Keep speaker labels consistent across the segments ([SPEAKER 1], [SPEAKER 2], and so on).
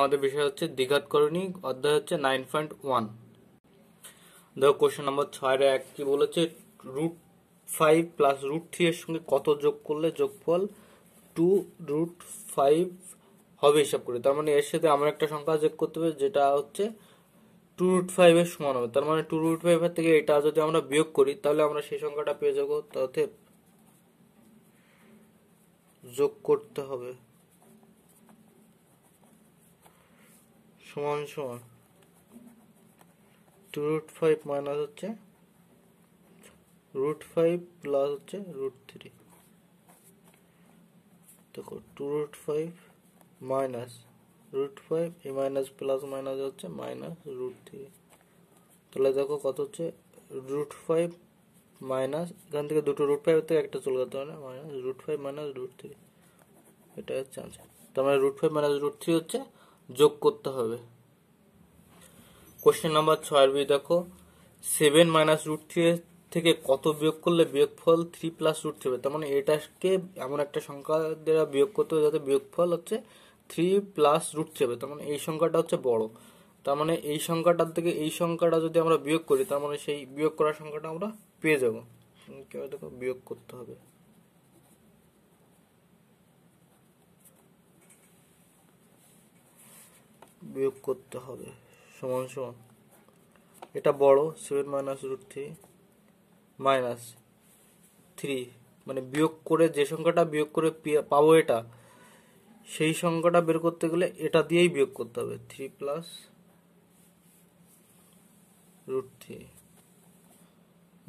[SPEAKER 1] আমাদের বিষয় হচ্ছে দ্বিঘাতকরণী অধ্যায় হচ্ছে নাইন পয়েন্ট ওয়ান দেখো কোশ্চেন নাম্বার ছয় এক কি বলেছে root five plus root three এর সঙ্গে কত যোগ করলে যোগফল টু রুট ফাইভ হবে হিসাব করে তার মানে এর সাথে আমরা একটা সংখ্যা যোগ করতে হবে যেটা হচ্ছে টু রুট ফাইভ এর সমান হবে তার মানে টু রুট ফাইভ থেকে এটা যদি আমরা বিয়োগ করি তাহলে আমরা সেই সংখ্যাটা পেয়ে যাবো তাতে যোগ করতে হবে সমান সমান টু রুট ফাইভ মাইনাস হচ্ছে রুট ফাইভ প্লাস হচ্ছে রুট থ্রি দেখো two root five minus root five এ মাইনাস প্লাস মাইনাস হচ্ছে মাইনাস রুট থ্রি তাহলে দেখো কত হচ্ছে রুট ফাইভ মাইনাস এখান থেকে দুটো রুট ফাইভ থেকে একটা চলে যেতে হবে না minus root five minus root three এটা হচ্ছে আনসার তার মানে root five minus root three হচ্ছে যোগ করতে হবে কোশ্চেন নাম্বার ছয় বি দেখো সেভেন মাইনাস রুট থ্রি থেকে কত বিয়োগ করলে বিয়োগফল থ্রি প্লাস রুট থ্রি হবে তার মানে এটাকে এমন একটা সংখ্যা দ্বারা বিয়োগ করতে হবে যাতে বিয়োগফল হচ্ছে থ্রি প্লাস রুট থ্রি হবে তার মানে এই সংখ্যাটা হচ্ছে বড় তার মানে এই সংখ্যাটার থেকে এই সংখ্যাটা যদি আমরা বিয়োগ করি তার মানে সেই বিয়োগ করার সংখ্যাটা আমরা পেয়ে যাব দেখো বিয়োগ করতে হবে বিয়োগ করতে হবে সমান সমান এটা বড় seven minus root three minus three মানে বিয়োগ করে যে সংখ্যাটা বিয়োগ করে পাবো এটা সেই সংখ্যাটা বের করতে গেলে এটা দিয়েই বিয়োগ করতে হবে থ্রি প্লাস রুট থ্রি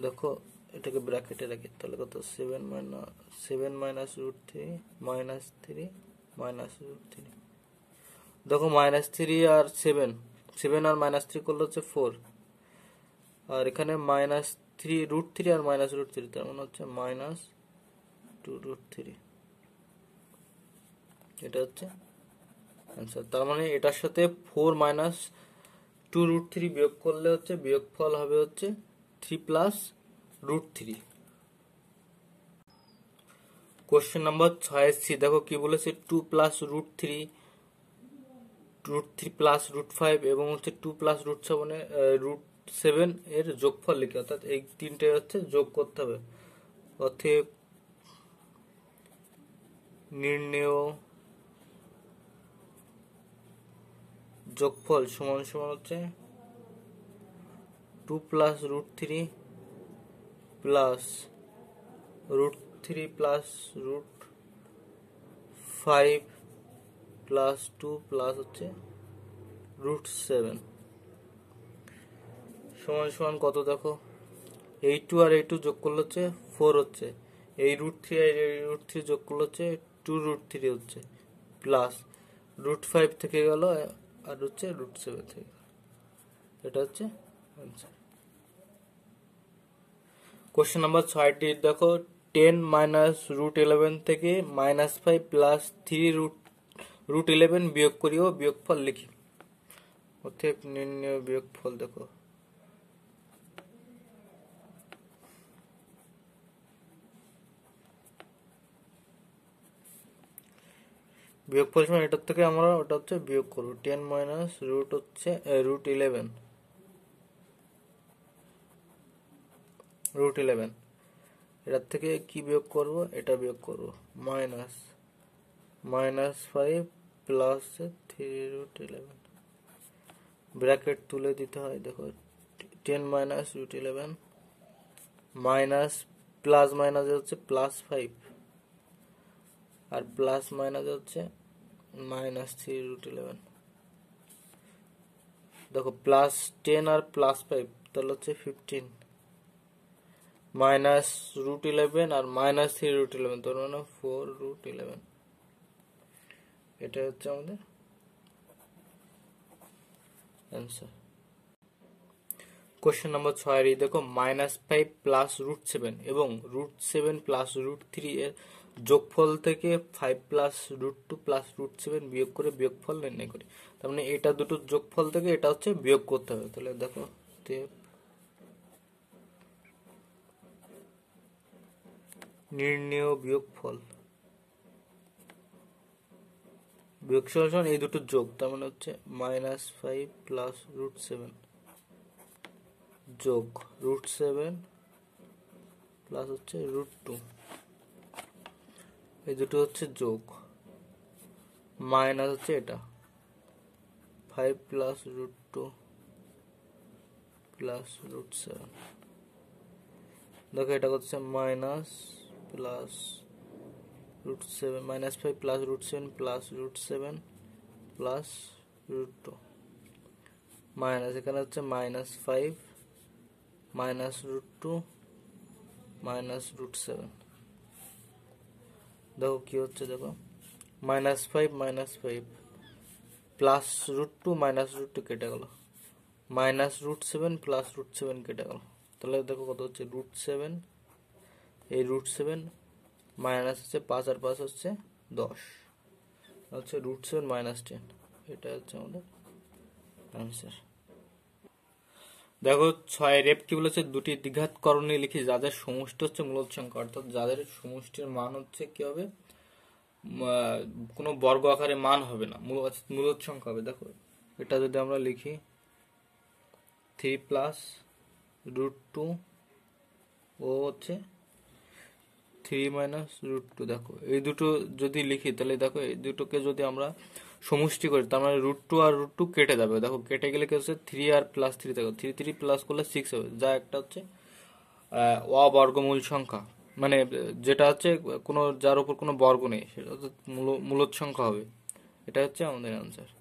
[SPEAKER 1] দেখো এটাকে ব্র্যাকেটে রাখি তাহলে কত seven minus seven minus root three minus three minus root three দেখো মাইনাস থ্রি আর সেভেন সেভেন আর মাইনাস থ্রি করলে হচ্ছে ফোর আর এখানে মাইনাস থ্রি রুট থ্রি আর মাইনাস রুট থ্রি তার মানে হচ্ছে মাইনাস টু রুট থ্রি এটা হচ্ছে অ্যান্সার তার মানে এটার সাথে four minus two root three বিয়োগ করলে হচ্ছে বিয়োগফল হবে হচ্ছে three plus root three question number ছয় সি দেখো কি বলেছে two plus root three root three plus root five এবং হচ্ছে two plus root seven root seven এর যোগফল লিখে অর্থাৎ এই তিনটে হচ্ছে যোগ করতে হবে অতএব নির্ণেয় যোগফল সমান সমান হচ্ছে two plus root three plus root three plus root five plus two plus হচ্ছে রুট সেভেন সমান সমান কত দেখো এই টু আর এই টু যোগ করলে হচ্ছে ফোর হচ্ছে এই রুট থ্রি আর এই রুট থ্রি যোগ করলে হচ্ছে টু রুট থ্রি হচ্ছে প্লাস রুট ফাইভ থেকে গেল আর হচ্ছে রুট সেভেন থেকে এটা হচ্ছে আনসার কোশ্চেন নাম্বার ছয়টি দেখো টেন মাইনাস রুট ইলেভেন থেকে minus five plus three root root eleven বিয়োগ করি করিও বিয়োগফল লিখি অতএব নির্ণয় বিয়োগফল দেখো বিয়োগ পরিসীমা এটার থেকে আমরা ওটা হচ্ছে বিয়োগ করবো টেন মাইনাস রুট হচ্ছে রুট ইলেভেন রুট ইলেভেন এটার থেকে কি বিয়োগ করব এটা বিয়োগ করব minus minus five plus three root eleven bracket তুলে দিতে হয় দেখো ten minus root eleven minus plus মাইনাসে হচ্ছে প্লাস ফাইভ আর প্লাস মাইনাসে হচ্ছে মাইনাস থ্রি রুট ইলেভেন দেখো প্লাস টেন আর প্লাস ফাইভ তাহলে হচ্ছে ফিফটিন মাইনাস রুট ইলেভেন আর মাইনাস থ্রি রুট ইলেভেন তার মানে ফোর রুট ইলেভেন এটা হচ্ছে আমাদের অ্যান্সার কোশ্চেন নাম্বার ছয়েরই দেখো minus five plus root seven এবং root seven plus root three এর যোগফল থেকে five plus root two plus root seven বিয়োগ করে বিয়োগফল নির্ণয় করি তার মানে এটা দুটো যোগফল থেকে এটা হচ্ছে বিয়োগ করতে হবে তাহলে দেখো নির্ণেয় বিয়োগফল বিয়োগশোষণ এই দুটোর যোগ তার মানে হচ্ছে minus five plus root seven যোগ রুট সেভেন প্লাস হচ্ছে রুট টু এই দুটো হচ্ছে যোগ মাইনাস হচ্ছে এটা five plus root two plus root seven দেখো এটা হচ্ছে minus plus root 7 minus 5 plus root 7 plus root 7 plus root 2 minus এখানে হচ্ছে minus five minus root two minus root seven দেখো কী হচ্ছে দেখো minus five minus five plus root two minus root two কেটে গেল minus root seven plus root seven কেটে গেল তাহলে দেখো কত হচ্ছে রুট সেভেন এই রুট সেভেন মাইনাস হচ্ছে পাঁচ আর পাঁচ হচ্ছে দশ হচ্ছে রুট সেভেন মাইনাস টেন এটা হচ্ছে আমাদের অ্যান্সার দেখো ছয় রেপ কি বলেছে দুটি দ্বিঘাত করণে লিখি যাদের সমষ্টি হচ্ছে মূলত সংখ্যা অর্থাৎ যাদের সমষ্টির মান হচ্ছে কি হবে কোনো বর্গ আকারে মান হবে না আচ্ছা, মূলত সংখ্যা হবে দেখো এটা যদি আমরা লিখি থ্রি প্লাস রুট টু ও হচ্ছে থ্রি মাইনাস রুট টু দেখো এই দুটো যদি লিখি তাহলে দেখো এই দুটোকে যদি আমরা সমষ্টি করি তার মানে রুট টু আর রুট টু কেটে যাবে দেখো কেটে গেলে কি হচ্ছে থ্রি আর প্লাস থ্রি দেখো থ্রি থ্রি প্লাস করলে সিক্স হবে যা একটা হচ্ছে অবর্গমূল সংখ্যা মানে যেটা হচ্ছে কোনো যার উপর কোনো বর্গ নেই সেটা হচ্ছে মূল মূলত সংখ্যা হবে এটা হচ্ছে আমাদের অ্যান্সার